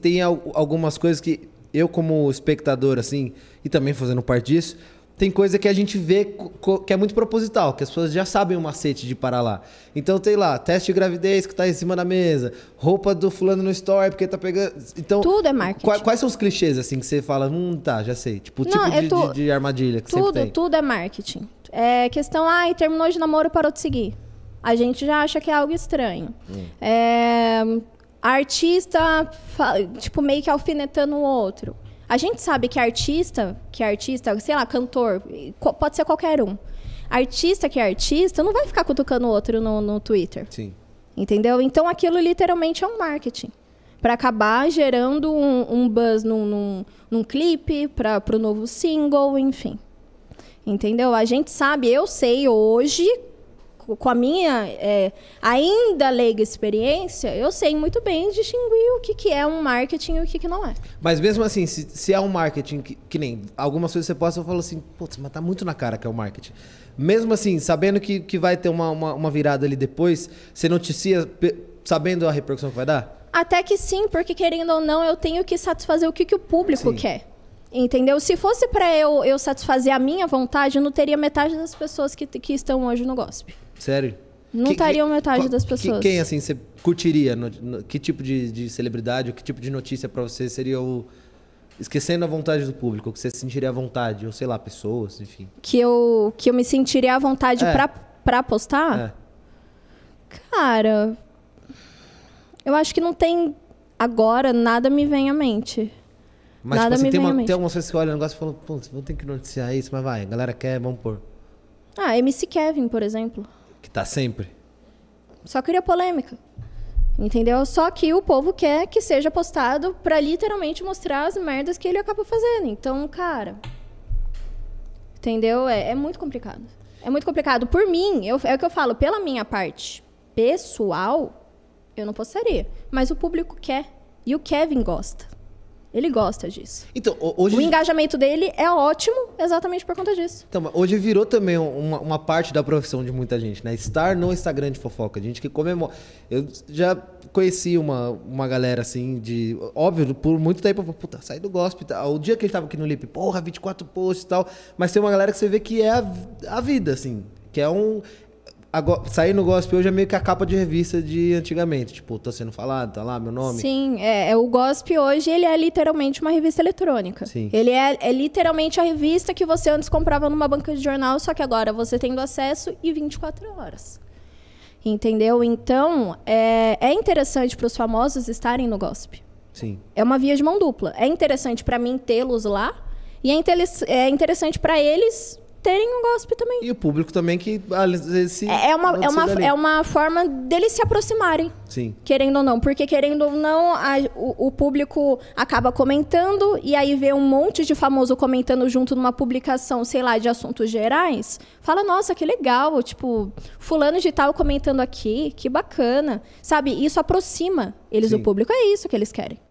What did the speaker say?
tem algumas coisas que eu como espectador assim e também fazendo parte disso tem coisa que a gente vê que é muito proposital, que as pessoas já sabem o macete de parar lá. Então tem lá, teste de gravidez que tá em cima da mesa, roupa do fulano no store porque tá pegando. Então, Tudo é marketing. Quais, quais são os clichês assim que você fala, hum, tá, já sei. Tipo, o tipo é de, tu... de, de, armadilha que tudo, sempre tem. Tudo é marketing. É questão, ah, terminou de namoro, parou de seguir. A gente já acha que é algo estranho. Hum. É, artista, tipo, meio que alfinetando o outro. A gente sabe que artista, que artista, sei lá, cantor, pode ser qualquer um. Artista que é artista não vai ficar cutucando o outro no, no Twitter. Sim. Entendeu? Então aquilo literalmente é um marketing. Para acabar gerando um, um buzz num, num, num clipe, para o novo single, enfim. Entendeu? A gente sabe, eu sei hoje com a minha é, ainda leiga experiência, eu sei muito bem distinguir o que, que é um marketing e o que, que não é. Mas mesmo assim, se, se é um marketing que, que nem algumas coisas você posta, eu falo assim, putz, mas tá muito na cara que é o um marketing. Mesmo assim, sabendo que, que vai ter uma, uma, uma virada ali depois, você noticia sabendo a repercussão que vai dar? Até que sim, porque querendo ou não, eu tenho que satisfazer o que, que o público sim. quer. Entendeu? Se fosse para eu, eu satisfazer a minha vontade, eu não teria metade das pessoas que, que estão hoje no gospel. Sério? Não estariam metade qual, das pessoas. Que, quem, assim, você curtiria? No, no, que tipo de, de celebridade, ou que tipo de notícia para você seria o. Esquecendo a vontade do público, que você se sentiria à vontade, ou sei lá, pessoas, enfim. Que eu, que eu me sentiria à vontade é. pra, postar? É. Cara. Eu acho que não tem. Agora, nada me vem à mente. Mas, nada tipo, assim, me tem, vem uma, tem algumas pessoas que olham o negócio e falam, putz, não tem que noticiar isso, mas vai, a galera quer, vamos pôr. Ah, MC Kevin, por exemplo que tá sempre. Só cria polêmica. Entendeu? Só que o povo quer que seja postado para literalmente mostrar as merdas que ele acaba fazendo. Então, cara. Entendeu? É, é muito complicado. É muito complicado. Por mim, eu, é o que eu falo, pela minha parte pessoal, eu não postaria. Mas o público quer. E o Kevin gosta. Ele gosta disso. Então, hoje... O engajamento dele é ótimo exatamente por conta disso. Então, hoje virou também uma, uma parte da profissão de muita gente, né? Estar no Instagram de fofoca. Gente que comemora. Eu já conheci uma, uma galera assim de. Óbvio, por muito tempo eu falei, puta, saí do gospel e tal. O dia que ele tava aqui no Lip, porra, 24 posts e tal. Mas tem uma galera que você vê que é a, a vida, assim. Que é um. Agora, sair no gospel hoje é meio que a capa de revista de antigamente. Tipo, tá sendo falado, tá lá meu nome. Sim, é, é o gospel hoje ele é literalmente uma revista eletrônica. Sim. Ele é, é literalmente a revista que você antes comprava numa banca de jornal, só que agora você tendo acesso e 24 horas. Entendeu? Então, é, é interessante para os famosos estarem no gospel. Sim. É uma via de mão dupla. É interessante para mim tê-los lá e é, inter é interessante para eles terem um gospel também. E o público também que às vezes se é uma é uma, é, é uma forma deles se aproximarem. Sim. Querendo ou não, porque querendo ou não, a, o, o, público acaba comentando e aí vê um monte de famoso comentando junto numa publicação, sei lá, de assuntos gerais, fala: "Nossa, que legal", tipo, fulano de tal comentando aqui, que bacana. Sabe? Isso aproxima eles Sim. do público, é isso que eles querem.